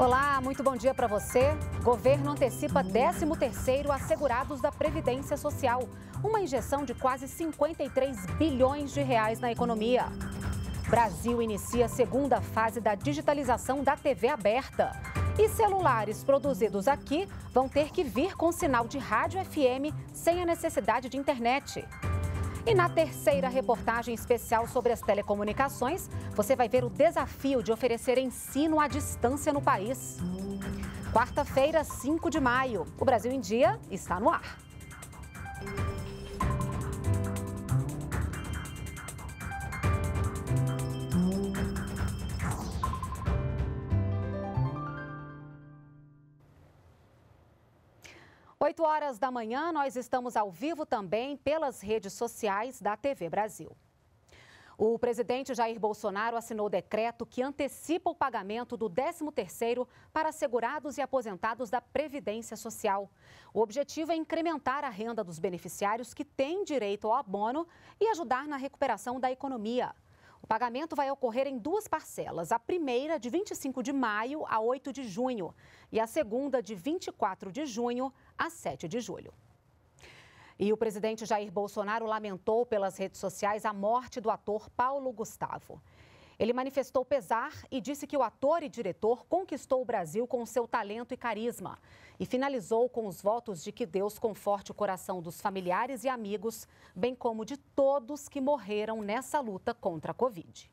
Olá, muito bom dia para você. Governo antecipa 13º assegurados da Previdência Social. Uma injeção de quase 53 bilhões de reais na economia. Brasil inicia a segunda fase da digitalização da TV aberta. E celulares produzidos aqui vão ter que vir com sinal de rádio FM sem a necessidade de internet. E na terceira reportagem especial sobre as telecomunicações, você vai ver o desafio de oferecer ensino à distância no país. Quarta-feira, 5 de maio. O Brasil em Dia está no ar. 8 horas da manhã, nós estamos ao vivo também pelas redes sociais da TV Brasil. O presidente Jair Bolsonaro assinou decreto que antecipa o pagamento do 13º para segurados e aposentados da Previdência Social. O objetivo é incrementar a renda dos beneficiários que têm direito ao abono e ajudar na recuperação da economia. O pagamento vai ocorrer em duas parcelas: a primeira, de 25 de maio a 8 de junho, e a segunda, de 24 de junho a 7 de julho. E o presidente Jair Bolsonaro lamentou pelas redes sociais a morte do ator Paulo Gustavo. Ele manifestou pesar e disse que o ator e diretor conquistou o Brasil com seu talento e carisma. E finalizou com os votos de que Deus conforte o coração dos familiares e amigos, bem como de todos que morreram nessa luta contra a Covid.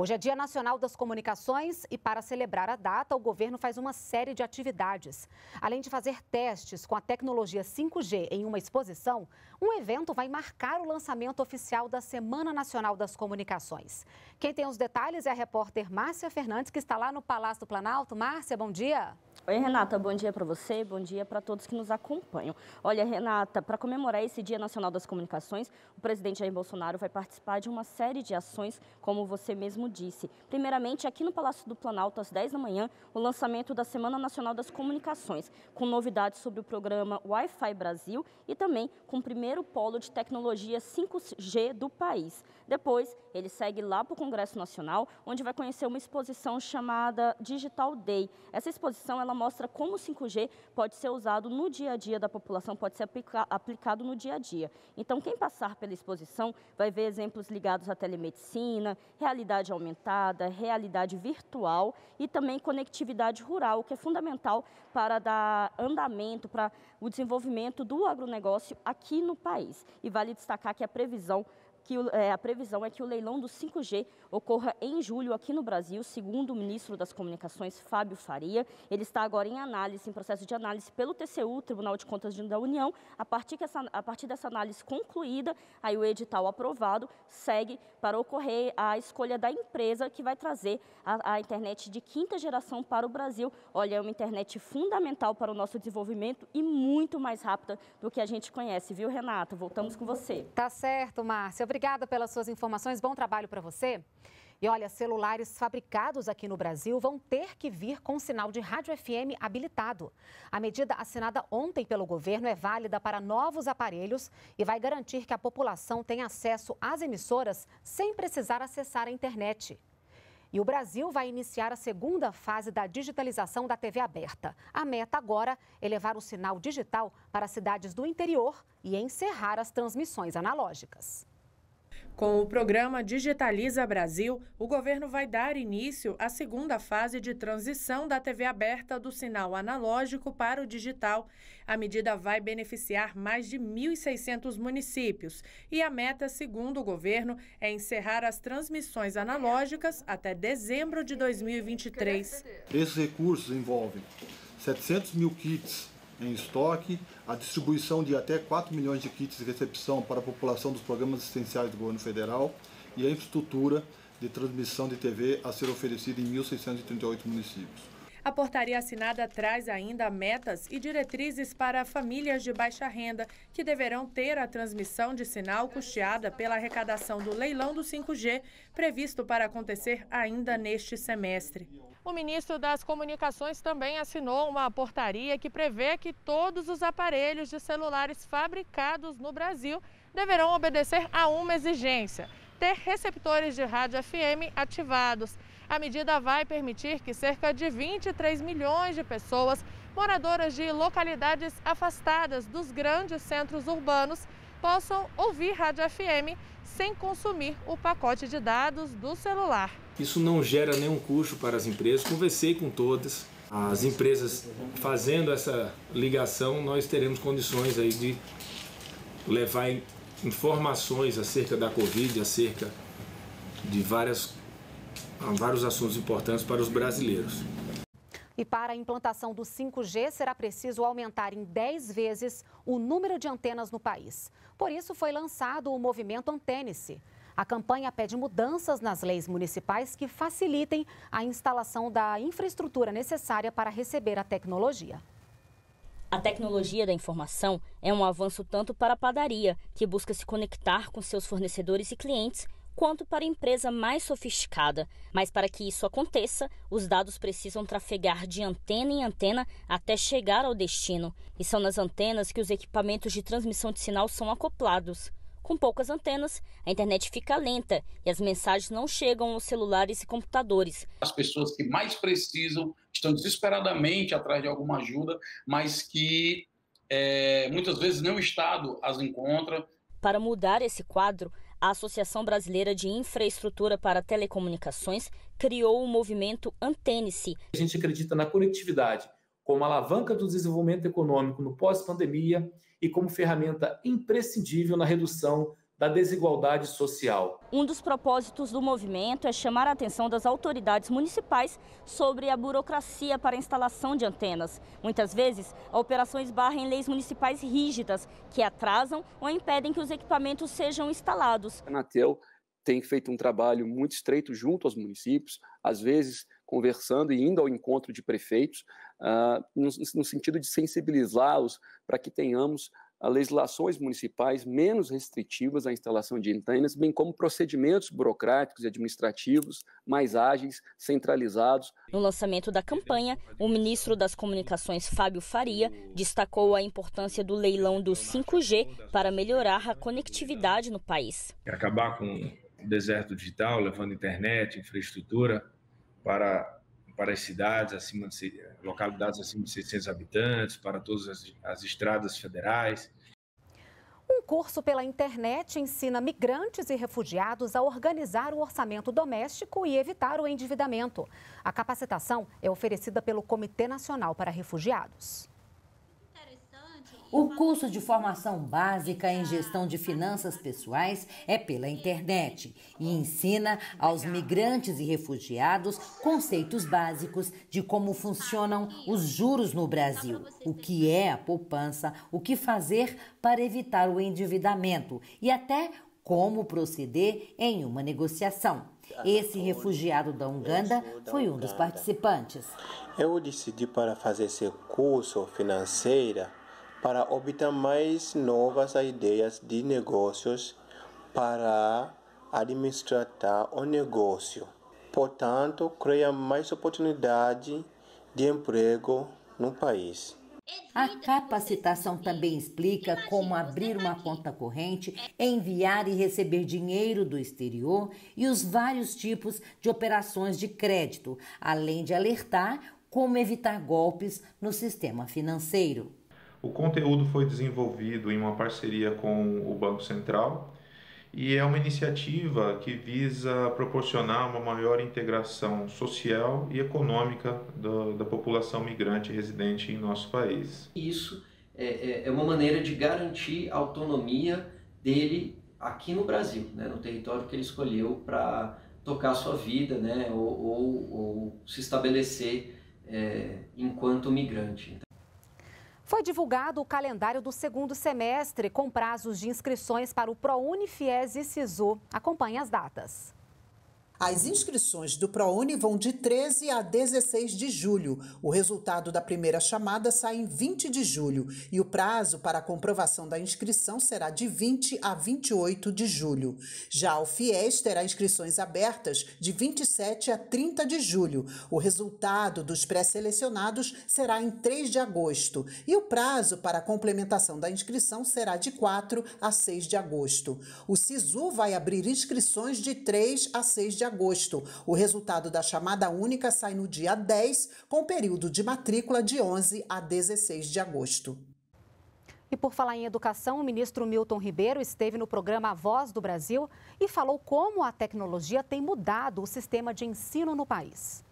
Hoje é Dia Nacional das Comunicações e, para celebrar a data, o governo faz uma série de atividades. Além de fazer testes com a tecnologia 5G em uma exposição, um evento vai marcar o lançamento oficial da Semana Nacional das Comunicações. Quem tem os detalhes é a repórter Márcia Fernandes, que está lá no Palácio do Planalto. Márcia, bom dia. Oi, Renata, bom dia para você, bom dia para todos que nos acompanham. Olha, Renata, para comemorar esse Dia Nacional das Comunicações, o presidente Jair Bolsonaro vai participar de uma série de ações, como você mesmo disse. Primeiramente, aqui no Palácio do Planalto, às 10 da manhã, o lançamento da Semana Nacional das Comunicações, com novidades sobre o programa Wi-Fi Brasil e também com o primeiro polo de tecnologia 5G do país. Depois, ele segue lá para o Congresso Nacional, onde vai conhecer uma exposição chamada Digital Day. Essa exposição ela mostra como o 5G pode ser usado no dia a dia da população, pode ser aplica aplicado no dia a dia. Então, quem passar pela exposição vai ver exemplos ligados à telemedicina, realidade aumentada, realidade virtual e também conectividade rural, que é fundamental para dar andamento, para o desenvolvimento do agronegócio aqui no país. E vale destacar que a previsão que é, a previsão é que o leilão do 5G ocorra em julho aqui no Brasil, segundo o ministro das Comunicações, Fábio Faria. Ele está agora em análise, em processo de análise pelo TCU, Tribunal de Contas da União. A partir, que essa, a partir dessa análise concluída, aí o edital aprovado segue para ocorrer a escolha da empresa que vai trazer a, a internet de quinta geração para o Brasil. Olha, é uma internet fundamental para o nosso desenvolvimento e muito mais rápida do que a gente conhece, viu, Renata? Voltamos com você. Tá certo, Márcia. Obrigada. Obrigada pelas suas informações. Bom trabalho para você. E olha, celulares fabricados aqui no Brasil vão ter que vir com sinal de rádio FM habilitado. A medida assinada ontem pelo governo é válida para novos aparelhos e vai garantir que a população tenha acesso às emissoras sem precisar acessar a internet. E o Brasil vai iniciar a segunda fase da digitalização da TV aberta. A meta agora é levar o sinal digital para cidades do interior e encerrar as transmissões analógicas. Com o programa Digitaliza Brasil, o governo vai dar início à segunda fase de transição da TV aberta do sinal analógico para o digital. A medida vai beneficiar mais de 1.600 municípios e a meta, segundo o governo, é encerrar as transmissões analógicas até dezembro de 2023. Esses recursos envolvem 700 mil kits em estoque, a distribuição de até 4 milhões de kits de recepção para a população dos programas assistenciais do governo federal e a infraestrutura de transmissão de TV a ser oferecida em 1.638 municípios. A portaria assinada traz ainda metas e diretrizes para famílias de baixa renda, que deverão ter a transmissão de sinal custeada pela arrecadação do leilão do 5G, previsto para acontecer ainda neste semestre. O ministro das Comunicações também assinou uma portaria que prevê que todos os aparelhos de celulares fabricados no Brasil deverão obedecer a uma exigência: ter receptores de rádio FM ativados. A medida vai permitir que cerca de 23 milhões de pessoas moradoras de localidades afastadas dos grandes centros urbanos possam ouvir rádio FM sem consumir o pacote de dados do celular. Isso não gera nenhum custo para as empresas. Conversei com todas as empresas fazendo essa ligação, nós teremos condições aí de levar informações acerca da Covid, acerca de várias, vários assuntos importantes para os brasileiros. E para a implantação do 5G será preciso aumentar em 10 vezes o número de antenas no país. Por isso foi lançado o movimento Antênese. A campanha pede mudanças nas leis municipais que facilitem a instalação da infraestrutura necessária para receber a tecnologia. A tecnologia da informação é um avanço tanto para a padaria, que busca se conectar com seus fornecedores e clientes, quanto para a empresa mais sofisticada. Mas para que isso aconteça, os dados precisam trafegar de antena em antena até chegar ao destino. E são nas antenas que os equipamentos de transmissão de sinal são acoplados. Com poucas antenas, a internet fica lenta e as mensagens não chegam aos celulares e computadores. As pessoas que mais precisam estão desesperadamente atrás de alguma ajuda, mas que é, muitas vezes nem o Estado as encontra. Para mudar esse quadro, a Associação Brasileira de Infraestrutura para Telecomunicações criou o movimento Antênice. A gente acredita na conectividade como alavanca do desenvolvimento econômico no pós-pandemia e como ferramenta imprescindível na redução da desigualdade social. Um dos propósitos do movimento é chamar a atenção das autoridades municipais sobre a burocracia para a instalação de antenas. Muitas vezes, operações barrem leis municipais rígidas, que atrasam ou impedem que os equipamentos sejam instalados. A Anatel tem feito um trabalho muito estreito junto aos municípios, às vezes conversando e indo ao encontro de prefeitos, uh, no, no, sentido de sensibilizá-los para que tenhamos uh, legislações municipais menos restritivas à instalação de antenas, bem como procedimentos burocráticos e administrativos mais ágeis, centralizados. No lançamento da campanha, o ministro das Comunicações, Fábio Faria, destacou a importância do leilão do 5G para melhorar a conectividade no país. Acabar com o deserto digital, levando internet, infraestrutura para, para as cidades acima de localidades acima de 600 habitantes, para todas as, as estradas federais. Um curso pela internet ensina migrantes e refugiados a organizar o orçamento doméstico e evitar o endividamento. A capacitação é oferecida pelo Comitê Nacional para Refugiados. O curso de formação básica em gestão de finanças pessoais é pela internet e ensina aos migrantes e refugiados conceitos básicos de como funcionam os juros no Brasil, o que é a poupança, o que fazer para evitar o endividamento e até como proceder em uma negociação. Esse refugiado da Uganda foi um dos participantes. Eu decidi para fazer esse curso financeiro para obter mais novas ideias de negócios para administrar o negócio. Portanto, cria mais oportunidade de emprego no país. A capacitação também explica como abrir uma conta corrente, enviar e receber dinheiro do exterior e os vários tipos de operações de crédito, além de alertar como evitar golpes no sistema financeiro. O conteúdo foi desenvolvido em uma parceria com o Banco Central e é uma iniciativa que visa proporcionar uma maior integração social e econômica do, da população migrante residente em nosso país. Isso é, é, é uma maneira de garantir a autonomia dele aqui no Brasil, né, no território que ele escolheu para tocar sua vida né, ou, ou, ou se estabelecer é, enquanto migrante. Foi divulgado o calendário do segundo semestre, com prazos de inscrições para o ProUni, FIES e SISU. Acompanhe as datas. As inscrições do ProUni vão de 13 a 16 de julho. O resultado da primeira chamada sai em 20 de julho e o prazo para a comprovação da inscrição será de 20 a 28 de julho. Já o FIES terá inscrições abertas de 27 a 30 de julho. O resultado dos pré-selecionados será em 3 de agosto e o prazo para a complementação da inscrição será de 4 a 6 de agosto. O SISU vai abrir inscrições de 3 a 6 de agosto agosto. O resultado da chamada única sai no dia 10, com período de matrícula de 11 a 16 de agosto. E por falar em educação, o ministro Milton Ribeiro esteve no programa Voz do Brasil e falou como a tecnologia tem mudado o sistema de ensino no país.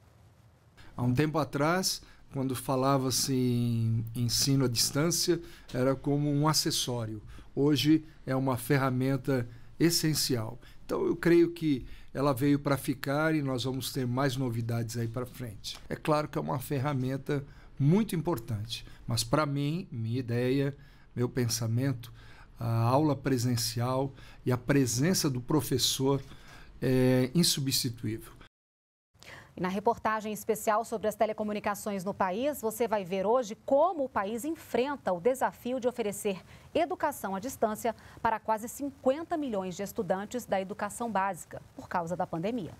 Há um tempo atrás, quando falava-se em ensino à distância, era como um acessório. Hoje é uma ferramenta essencial. Então, eu creio que ela veio para ficar e nós vamos ter mais novidades aí para frente. É claro que é uma ferramenta muito importante, mas para mim, minha ideia, meu pensamento, a aula presencial e a presença do professor é insubstituível. E na reportagem especial sobre as telecomunicações no país, você vai ver hoje como o país enfrenta o desafio de oferecer educação à distância para quase 50 milhões de estudantes da educação básica, por causa da pandemia.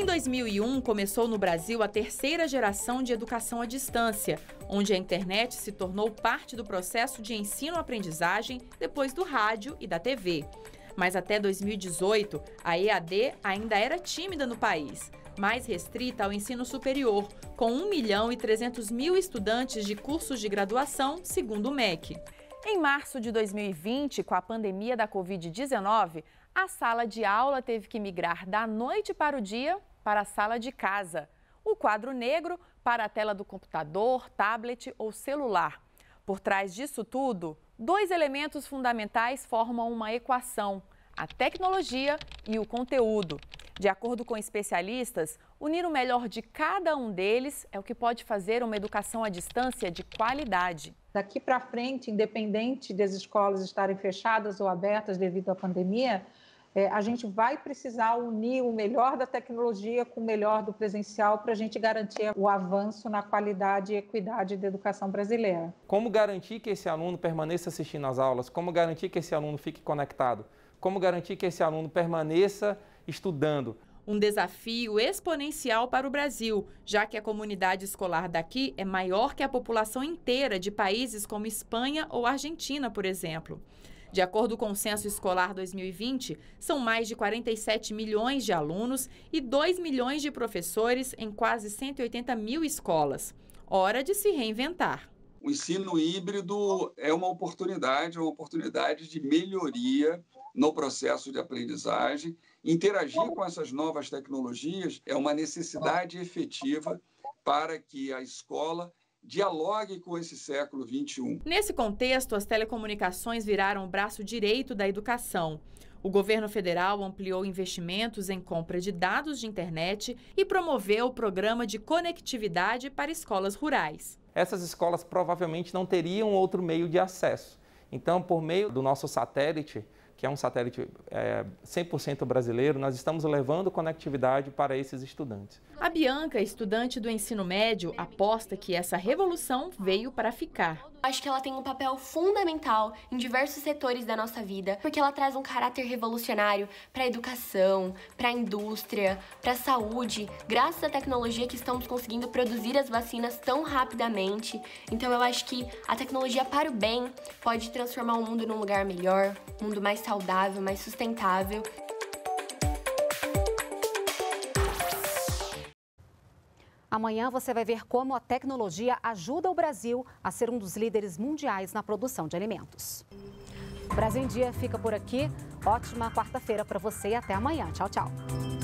Em 2001, começou no Brasil a terceira geração de educação à distância, onde a internet se tornou parte do processo de ensino-aprendizagem depois do rádio e da TV. Mas até 2018, a EAD ainda era tímida no país, mais restrita ao ensino superior, com 1 milhão e 300 mil estudantes de cursos de graduação, segundo o MEC. Em março de 2020, com a pandemia da Covid-19, a sala de aula teve que migrar da noite para o dia para a sala de casa, o quadro negro para a tela do computador, tablet ou celular. Por trás disso tudo, dois elementos fundamentais formam uma equação: a tecnologia e o conteúdo. De acordo com especialistas, unir o melhor de cada um deles é o que pode fazer uma educação à distância de qualidade. Daqui para frente, independente das escolas estarem fechadas ou abertas devido à pandemia, é, a gente vai precisar unir o melhor da tecnologia com o melhor do presencial para a gente garantir o avanço na qualidade e equidade da educação brasileira. Como garantir que esse aluno permaneça assistindo às aulas? Como garantir que esse aluno fique conectado? Como garantir que esse aluno permaneça estudando? Um desafio exponencial para o Brasil, já que a comunidade escolar daqui é maior que a população inteira de países como Espanha ou Argentina, por exemplo. De acordo com o Censo Escolar 2020, são mais de 47 milhões de alunos e 2 milhões de professores em quase 180 mil escolas. Hora de se reinventar. O ensino híbrido é uma oportunidade, é uma oportunidade de melhoria no processo de aprendizagem. Interagir com essas novas tecnologias é uma necessidade efetiva para que a escola dialogue com esse século XXI. Nesse contexto, as telecomunicações viraram o braço direito da educação. O governo federal ampliou investimentos em compra de dados de internet e promoveu o programa de conectividade para escolas rurais. Essas escolas provavelmente não teriam outro meio de acesso. Então, por meio do nosso satélite, que é um satélite é, 100% brasileiro, nós estamos levando conectividade para esses estudantes. A Bianca, estudante do ensino médio, aposta que essa revolução veio para ficar. Acho que ela tem um papel fundamental em diversos setores da nossa vida, porque ela traz um caráter revolucionário para a educação, para a indústria, para a saúde, graças à tecnologia que estamos conseguindo produzir as vacinas tão rapidamente. Então eu acho que a tecnologia para o bem pode transformar o mundo num lugar melhor, um mundo mais saudável saudável, mais sustentável. Amanhã você vai ver como a tecnologia ajuda o Brasil a ser um dos líderes mundiais na produção de alimentos. O Brasil em Dia fica por aqui. Ótima quarta-feira para você e até amanhã. Tchau, tchau.